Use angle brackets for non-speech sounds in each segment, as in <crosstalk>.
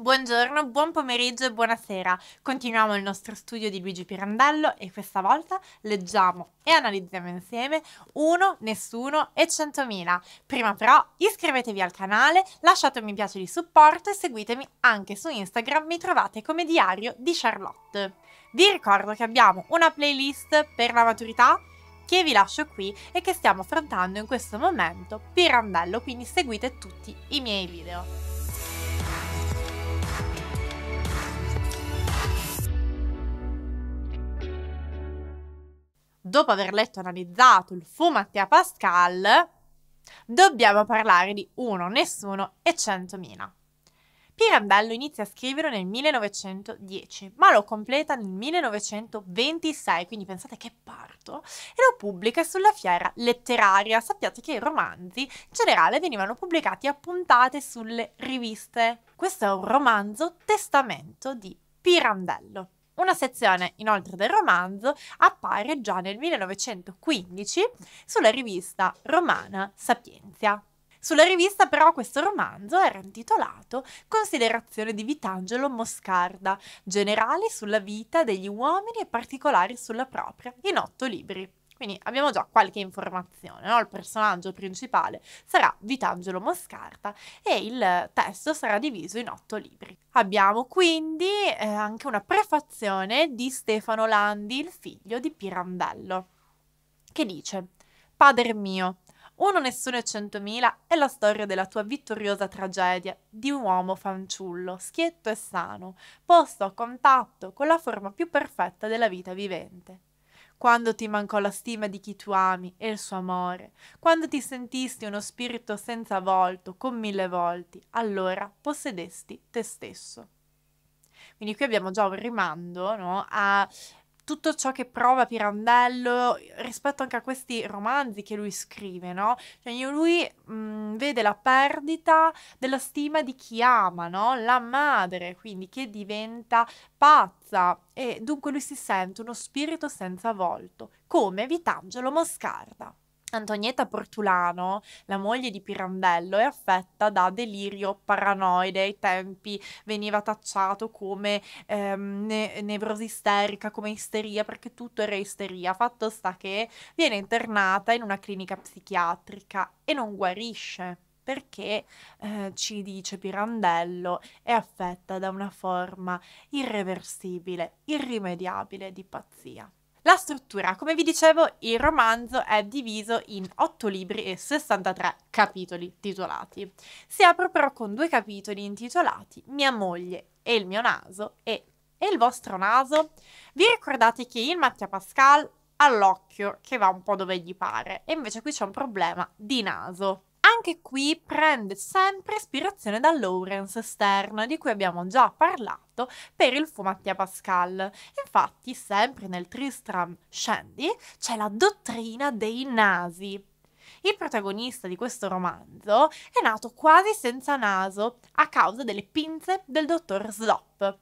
Buongiorno, buon pomeriggio e buonasera. Continuiamo il nostro studio di Luigi Pirandello e questa volta leggiamo e analizziamo insieme uno, nessuno e centomila. Prima però iscrivetevi al canale, lasciate un mi piace di supporto e seguitemi anche su Instagram, mi trovate come diario di Charlotte. Vi ricordo che abbiamo una playlist per la maturità che vi lascio qui e che stiamo affrontando in questo momento Pirandello, quindi seguite tutti i miei video. dopo aver letto e analizzato il fu Mattia Pascal, dobbiamo parlare di Uno, Nessuno e Centomila. Pirandello inizia a scriverlo nel 1910, ma lo completa nel 1926, quindi pensate che parto, e lo pubblica sulla fiera letteraria. Sappiate che i romanzi in generale venivano pubblicati a puntate sulle riviste. Questo è un romanzo testamento di Pirandello. Una sezione inoltre del romanzo appare già nel 1915 sulla rivista romana Sapienzia. Sulla rivista però questo romanzo era intitolato Considerazione di Vitangelo Moscarda, generali sulla vita degli uomini e particolari sulla propria, in otto libri. Quindi abbiamo già qualche informazione, no? il personaggio principale sarà Vitangelo Moscarta e il testo sarà diviso in otto libri. Abbiamo quindi eh, anche una prefazione di Stefano Landi, il figlio di Pirandello, che dice Padre mio, uno nessuno e centomila è la storia della tua vittoriosa tragedia di un uomo fanciullo, schietto e sano, posto a contatto con la forma più perfetta della vita vivente quando ti mancò la stima di chi tu ami e il suo amore, quando ti sentisti uno spirito senza volto, con mille volti, allora possedesti te stesso. Quindi qui abbiamo già un rimando no, a tutto ciò che prova Pirandello rispetto anche a questi romanzi che lui scrive, no? Cioè lui mh, mm, vede la perdita della stima di chi ama, no? La madre, quindi che diventa pazza e dunque lui si sente uno spirito senza volto, come Vitangelo Moscarda. Antonietta Portulano, la moglie di Pirandello, è affetta da delirio paranoide. Ai tempi veniva tacciato come ehm, ne- nevrosi isterica, come isteria, perché tutto era isteria. Fatto sta che viene internata in una clinica psichiatrica e non guarisce perché eh, ci dice Pirandello è affetta da una forma irreversibile, irrimediabile di pazzia. La struttura, come vi dicevo, il romanzo è diviso in 8 libri e 63 capitoli titolati. Si apre però con due capitoli intitolati Mia moglie e il mio naso e E il vostro naso? Vi ricordate che il Mattia Pascal ha l'occhio che va un po' dove gli pare e invece qui c'è un problema di naso anche qui prende sempre ispirazione da Lawrence Stern, di cui abbiamo già parlato per il fu Mattia Pascal. Infatti, sempre nel Tristram Shandy c'è la dottrina dei nasi, il protagonista di questo romanzo è nato quasi senza naso a causa delle pinze del dottor Slop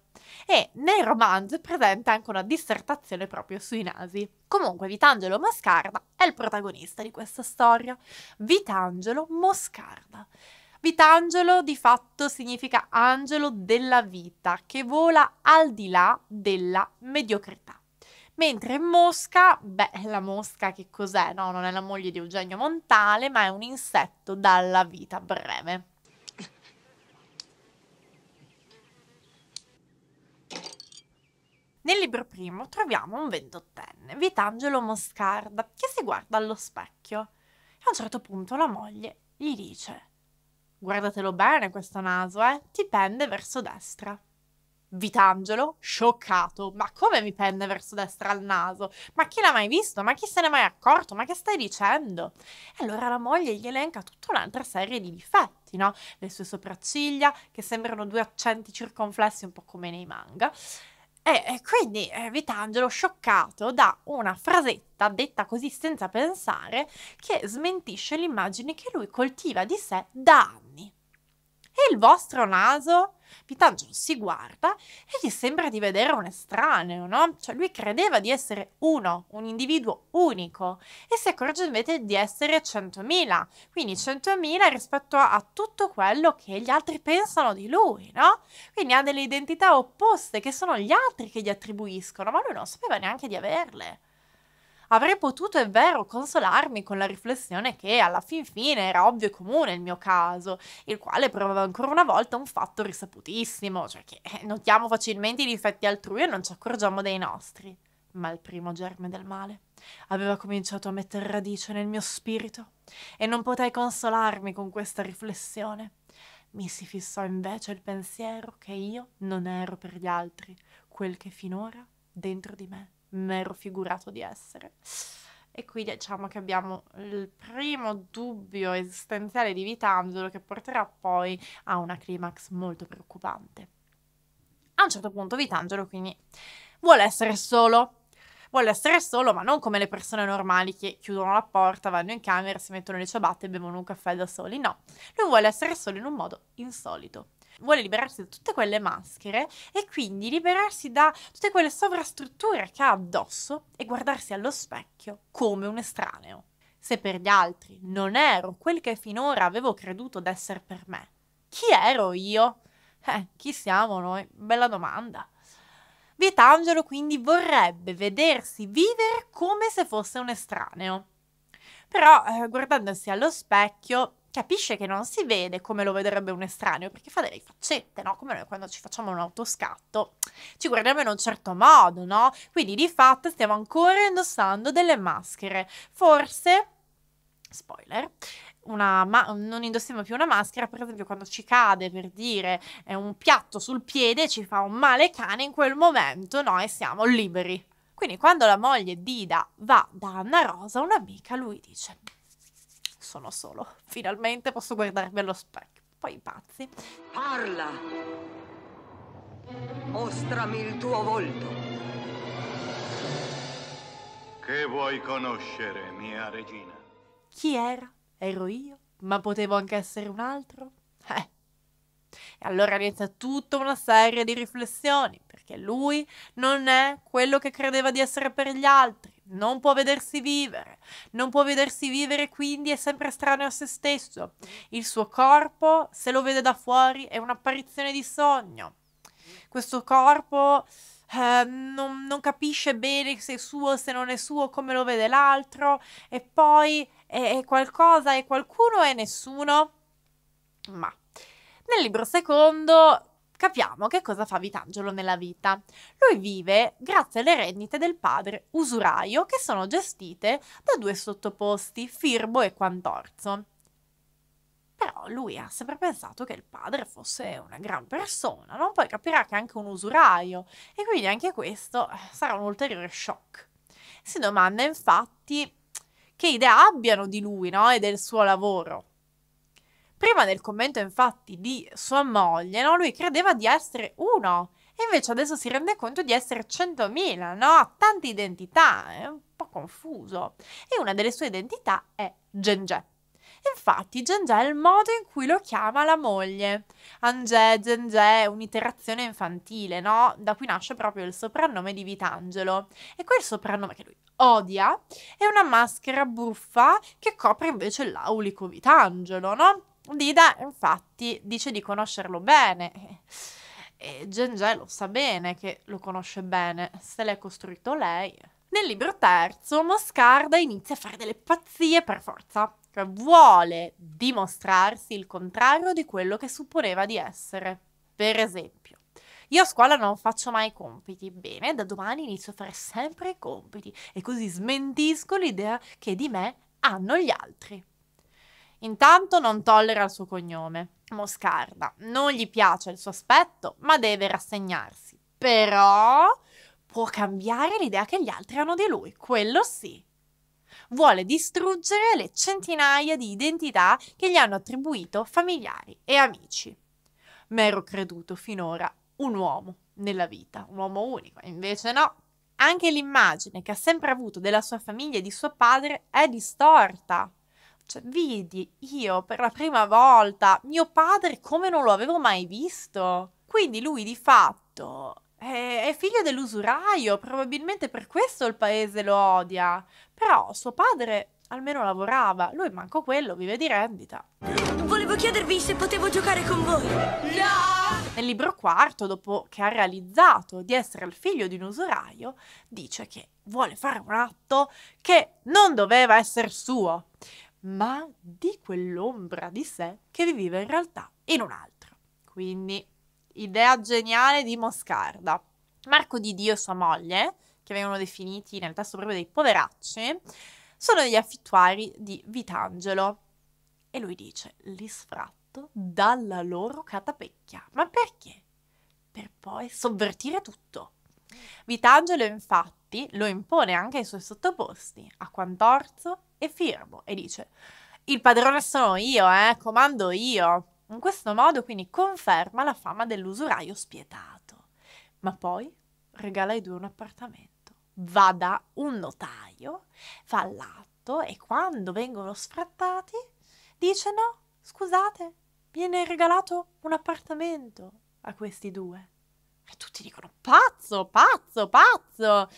e nel romanzo è presente anche una dissertazione proprio sui nasi. Comunque Vitangelo Mascarda è il protagonista di questa storia. Vitangelo Moscarda. Vitangelo di fatto significa angelo della vita che vola al di là della mediocrità. Mentre mosca, beh, la mosca che cos'è? No, non è la moglie di Eugenio Montale, ma è un insetto dalla vita breve. Nel libro primo troviamo un ventottenne, Vitangelo Moscarda, che si guarda allo specchio. E a un certo punto la moglie gli dice: Guardatelo bene questo naso, eh? Ti pende verso destra. Vitangelo, scioccato, ma come mi pende verso destra al naso? Ma chi l'ha mai visto? Ma chi se n'è mai accorto? Ma che stai dicendo? E allora la moglie gli elenca tutta un'altra serie di difetti, no? Le sue sopracciglia, che sembrano due accenti circonflessi un po' come nei manga. E, e quindi eh, Vitangelo, scioccato da una frasetta detta così senza pensare, che smentisce l'immagine che lui coltiva di sé da anni e il vostro naso? Pitangion si guarda e gli sembra di vedere un estraneo, no? Cioè lui credeva di essere uno, un individuo unico e si accorge invece di essere 100.000, quindi 100.000 rispetto a tutto quello che gli altri pensano di lui, no? Quindi ha delle identità opposte che sono gli altri che gli attribuiscono, ma lui non sapeva neanche di averle. Avrei potuto, è vero, consolarmi con la riflessione che alla fin fine era ovvio e comune il mio caso, il quale provava ancora una volta un fatto risaputissimo, cioè che eh, notiamo facilmente i difetti altrui e non ci accorgiamo dei nostri. Ma il primo germe del male aveva cominciato a mettere radice nel mio spirito e non potei consolarmi con questa riflessione. Mi si fissò invece il pensiero che io non ero per gli altri quel che finora dentro di me m'ero figurato di essere. E qui diciamo che abbiamo il primo dubbio esistenziale di Vitangelo che porterà poi a una climax molto preoccupante. A un certo punto Vitangelo quindi vuole essere solo, vuole essere solo, ma non come le persone normali che chiudono la porta, vanno in camera, si mettono le ciabatte e bevono un caffè da soli. No, lui vuole essere solo in un modo insolito vuole liberarsi da tutte quelle maschere e quindi liberarsi da tutte quelle sovrastrutture che ha addosso e guardarsi allo specchio come un estraneo. Se per gli altri non ero quel che finora avevo creduto d'essere per me, chi ero io? Eh, chi siamo noi? Bella domanda. Vietangelo quindi vorrebbe vedersi vivere come se fosse un estraneo. Però eh, guardandosi allo specchio capisce che non si vede come lo vedrebbe un estraneo, perché fa delle faccette, no? Come noi quando ci facciamo un autoscatto, ci guardiamo in un certo modo, no? Quindi di fatto stiamo ancora indossando delle maschere. Forse, spoiler, ma- non indossiamo più una maschera, per esempio quando ci cade per dire un piatto sul piede ci fa un male cane, in quel momento noi siamo liberi. Quindi quando la moglie Dida va da Anna Rosa, un'amica, lui dice sono solo. <laughs> Finalmente posso guardarmi allo specchio. Poi pazzi. Parla! Mostrami il tuo volto. Che vuoi conoscere, mia regina? Chi era? Ero io, ma potevo anche essere un altro? Eh. E allora inizia tutta una serie di riflessioni, perché lui non è quello che credeva di essere per gli altri non può vedersi vivere, non può vedersi vivere quindi è sempre estraneo a se stesso. Il suo corpo, se lo vede da fuori, è un'apparizione di sogno. Questo corpo eh, non, non, capisce bene se è suo, se non è suo, come lo vede l'altro, e poi è, è qualcosa, è qualcuno, è nessuno. Ma nel libro secondo Capiamo che cosa fa Vitangelo nella vita. Lui vive grazie alle rendite del padre usuraio che sono gestite da due sottoposti, Firbo e Quantorzo. Però lui ha sempre pensato che il padre fosse una gran persona, no? poi capirà che è anche un usuraio e quindi anche questo eh, sarà un ulteriore shock. Si domanda infatti che idea abbiano di lui no? e del suo lavoro. Prima del commento infatti di sua moglie, no? lui credeva di essere uno e invece adesso si rende conto di essere 100.000, no? Ha tante identità, è un po' confuso. E una delle sue identità è Gengè. Infatti Gengè è il modo in cui lo chiama la moglie. Angè, Gengè è un'iterazione infantile, no? Da cui nasce proprio il soprannome di Vitangelo. E quel soprannome che lui odia è una maschera buffa che copre invece l'aulico Vitangelo, no? Dida infatti dice di conoscerlo bene e Gengè lo sa bene che lo conosce bene, se l'è costruito lei. Nel libro terzo Moscarda inizia a fare delle pazzie per forza, cioè vuole dimostrarsi il contrario di quello che supponeva di essere. Per esempio, io a scuola non faccio mai compiti, bene, da domani inizio a fare sempre i compiti e così smentisco l'idea che di me hanno gli altri. Intanto non tollera il suo cognome, Moscarda. Non gli piace il suo aspetto, ma deve rassegnarsi. Però può cambiare l'idea che gli altri hanno di lui, quello sì. Vuole distruggere le centinaia di identità che gli hanno attribuito familiari e amici. M'ero creduto finora un uomo nella vita, un uomo unico, invece no. Anche l'immagine che ha sempre avuto della sua famiglia e di suo padre è distorta cioè, vedi, io per la prima volta, mio padre come non lo avevo mai visto. Quindi lui di fatto è, figlio dell'usuraio, probabilmente per questo il paese lo odia. Però suo padre almeno lavorava, lui manco quello, vive di rendita. Volevo chiedervi se potevo giocare con voi. No! Nel libro quarto, dopo che ha realizzato di essere il figlio di un usuraio, dice che vuole fare un atto che non doveva essere suo ma di quell'ombra di sé che viveva in realtà in un altro. Quindi, idea geniale di Moscarda. Marco di Dio e sua moglie, che vengono definiti nel testo proprio dei poveracci, sono degli affittuari di Vitangelo. E lui dice, li sfratto dalla loro catapecchia. Ma perché? Per poi sovvertire tutto. Vitangelo infatti lo impone anche ai suoi sottoposti, a Quantorzo e firmo e dice il padrone sono io, eh, comando io. In questo modo quindi conferma la fama dell'usuraio spietato, ma poi regala ai due un appartamento. Va da un notaio, fa l'atto e quando vengono sfrattati dice no, scusate, viene regalato un appartamento a questi due. E tutti dicono pazzo, pazzo, pazzo.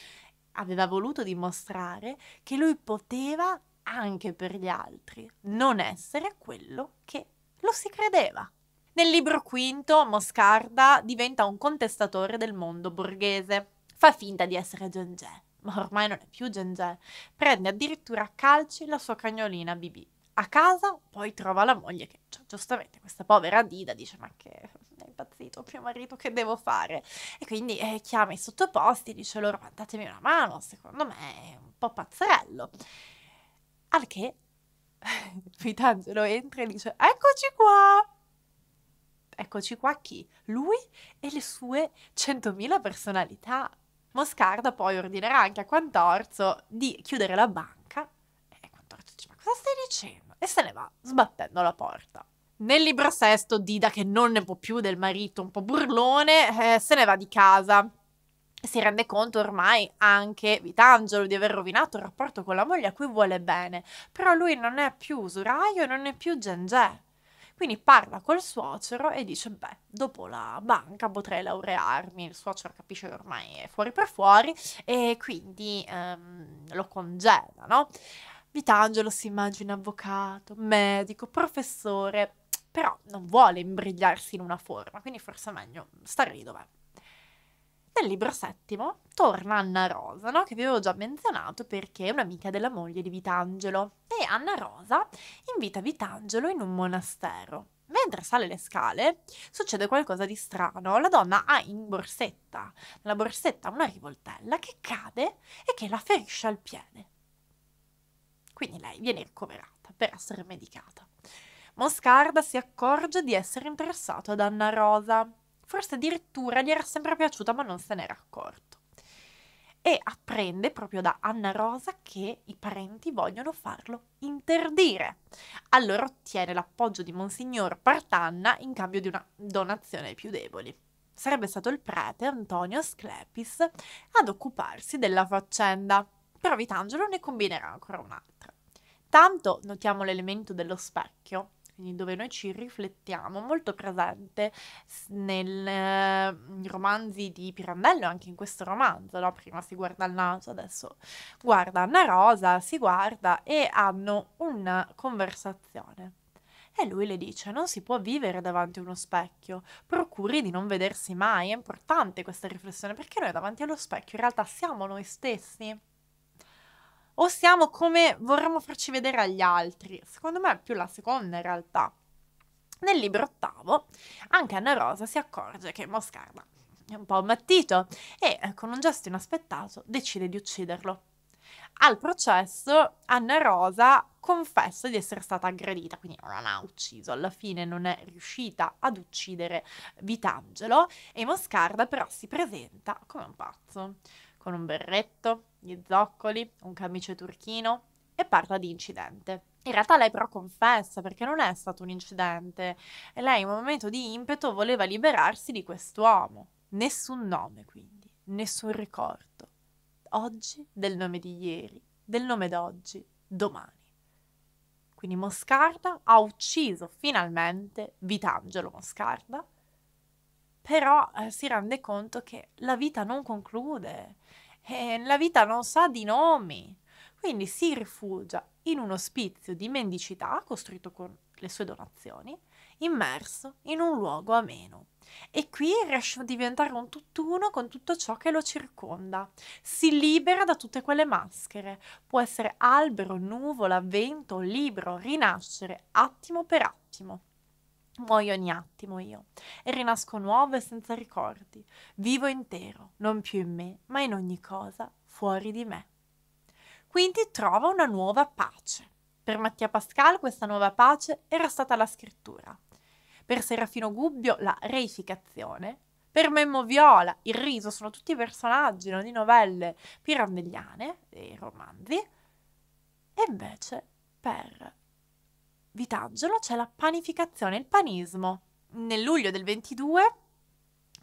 Aveva voluto dimostrare che lui poteva anche per gli altri, non essere quello che lo si credeva. Nel libro quinto Moscarda diventa un contestatore del mondo borghese. Fa finta di essere Gengè, ma ormai non è più Gengè. Prende addirittura a calci la sua cagnolina Bibi. A casa poi trova la moglie che, cioè, giustamente, questa povera Dida dice ma che è impazzito mio marito, che devo fare? E quindi eh, chiama i sottoposti e dice loro mandatemi una mano, secondo me è un po' pazzerello. Al che Vitangelo <laughs> entra e dice eccoci qua! Eccoci qua chi? Lui e le sue centomila personalità. Moscarda poi ordinerà anche a Quantorzo di chiudere la banca. E Quantorzo dice ma cosa stai dicendo? E se ne va sbattendo la porta. Nel libro sesto Dida che non ne può più del marito un po' burlone eh, se ne va di casa si rende conto ormai anche Vitangelo di aver rovinato il rapporto con la moglie a cui vuole bene, però lui non è più usuraio e non è più gengè. Quindi parla col suocero e dice, beh, dopo la banca potrei laurearmi, il suocero capisce che ormai è fuori per fuori e quindi ehm, lo congeda, no? Vitangelo si immagina avvocato, medico, professore, però non vuole imbrigliarsi in una forma, quindi forse è meglio stare lì dov'è. Nel libro settimo torna Anna Rosa, no? che vi avevo già menzionato perché è un'amica della moglie di Vitangelo. E Anna Rosa invita Vitangelo in un monastero. Mentre sale le scale succede qualcosa di strano. La donna ha in borsetta, nella borsetta una rivoltella che cade e che la ferisce al piede. Quindi lei viene ricoverata per essere medicata. Moscarda si accorge di essere interessato ad Anna Rosa Forse addirittura gli era sempre piaciuta ma non se n'era accorto. E apprende proprio da Anna Rosa che i parenti vogliono farlo interdire. Allora ottiene l'appoggio di Monsignor Partanna in cambio di una donazione ai più deboli. Sarebbe stato il prete Antonio Sclepis ad occuparsi della faccenda, però Vitangelo ne combinerà ancora un'altra. Tanto notiamo l'elemento dello specchio quindi dove noi ci riflettiamo, molto presente nei mm, romanzi di Pirandello, anche in questo romanzo, no? prima si guarda il naso, adesso guarda Anna Rosa, si guarda e hanno una conversazione. E lui le dice: Non si può vivere davanti a uno specchio, procuri di non vedersi mai. È importante questa riflessione perché noi davanti allo specchio in realtà siamo noi stessi o siamo come vorremmo farci vedere agli altri. Secondo me è più la seconda in realtà. Nel libro ottavo anche Anna Rosa si accorge che Moscarda è un po' ammattito e eh, con un gesto inaspettato decide di ucciderlo. Al processo Anna Rosa confessa di essere stata aggredita, quindi non ha ucciso, alla fine non è riuscita ad uccidere Vitangelo e Moscarda però si presenta come un pazzo con un berretto, gli zoccoli, un camice turchino e parla di incidente. In realtà lei però confessa perché non è stato un incidente e lei in un momento di impeto voleva liberarsi di quest'uomo. Nessun nome quindi, nessun ricordo. Oggi del nome di ieri, del nome d'oggi, domani. Quindi Moscarda ha ucciso finalmente Vitangelo Moscarda però eh, si rende conto che la vita non conclude, eh, la vita non sa di nomi, quindi si rifugia in un ospizio di mendicità costruito con le sue donazioni, immerso in un luogo ameno. E qui riesce a diventare un tutt'uno con tutto ciò che lo circonda. Si libera da tutte quelle maschere. Può essere albero, nuvola, vento, libro, rinascere, attimo per attimo. Muoio ogni attimo io e rinasco nuovo e senza ricordi, vivo intero, non più in me, ma in ogni cosa fuori di me. Quindi trova una nuova pace. Per Mattia Pascal questa nuova pace era stata la scrittura, per Serafino Gubbio la reificazione, per Memmo Viola il riso sono tutti personaggi non di novelle pirandelliane e romanzi, e invece per Vitangelo c'è la panificazione, il panismo. Nel luglio del 22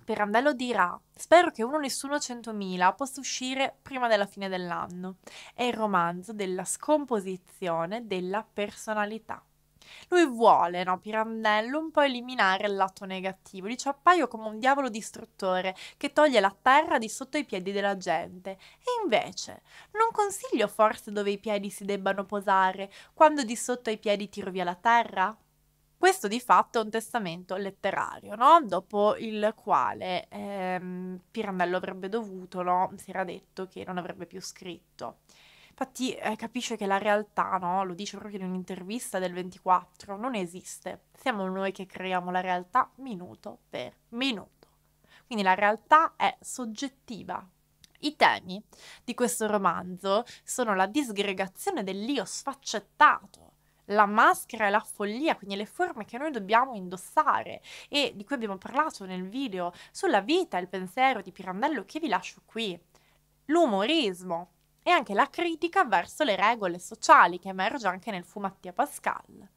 Pirandello dirà: Spero che uno nessuno 100.000 possa uscire prima della fine dell'anno. È il romanzo della scomposizione della personalità. Lui vuole, no, Pirandello, un po' eliminare il lato negativo. Dice appaio come un diavolo distruttore che toglie la terra di sotto i piedi della gente. E invece, non consiglio forse dove i piedi si debbano posare quando di sotto i piedi tiro via la terra? Questo di fatto è un testamento letterario, no? dopo il quale ehm, Pirandello avrebbe dovuto, no? si era detto che non avrebbe più scritto. Infatti eh, capisce che la realtà, no? lo dice proprio in un'intervista del 24, non esiste. Siamo noi che creiamo la realtà minuto per minuto. Quindi la realtà è soggettiva. I temi di questo romanzo sono la disgregazione dell'io sfaccettato, la maschera e la follia, quindi le forme che noi dobbiamo indossare e di cui abbiamo parlato nel video sulla vita e il pensiero di Pirandello che vi lascio qui. L'umorismo, e anche la critica verso le regole sociali che emerge anche nel fu Mattia Pascal.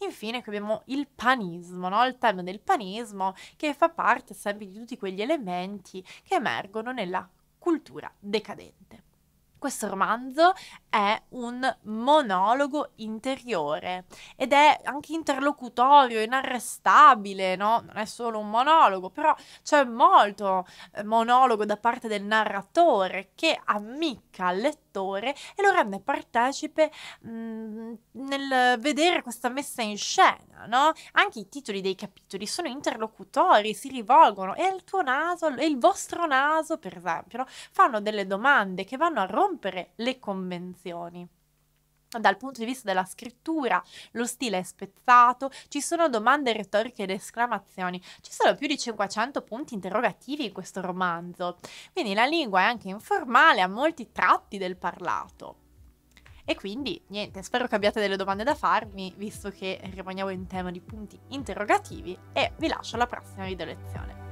Infine qui abbiamo il panismo, no? il tema del panismo che fa parte sempre di tutti quegli elementi che emergono nella cultura decadente. Questo romanzo è un monologo interiore ed è anche interlocutorio, inarrestabile, no? Non è solo un monologo, però c'è molto eh, monologo da parte del narratore che ammicca al lettore e lo rende partecipe mh, mm, nel vedere questa messa in scena, no? Anche i titoli dei capitoli sono interlocutori, si rivolgono e il tuo naso e il vostro naso, per esempio, no? fanno delle domande che vanno a rompere le convenzioni funzioni. Dal punto di vista della scrittura, lo stile è spezzato, ci sono domande retoriche ed esclamazioni, ci sono più di 500 punti interrogativi in questo romanzo, quindi la lingua è anche informale, a molti tratti del parlato. E quindi, niente, spero che abbiate delle domande da farmi, visto che rimaniamo in tema di punti interrogativi, e vi lascio alla prossima video lezione.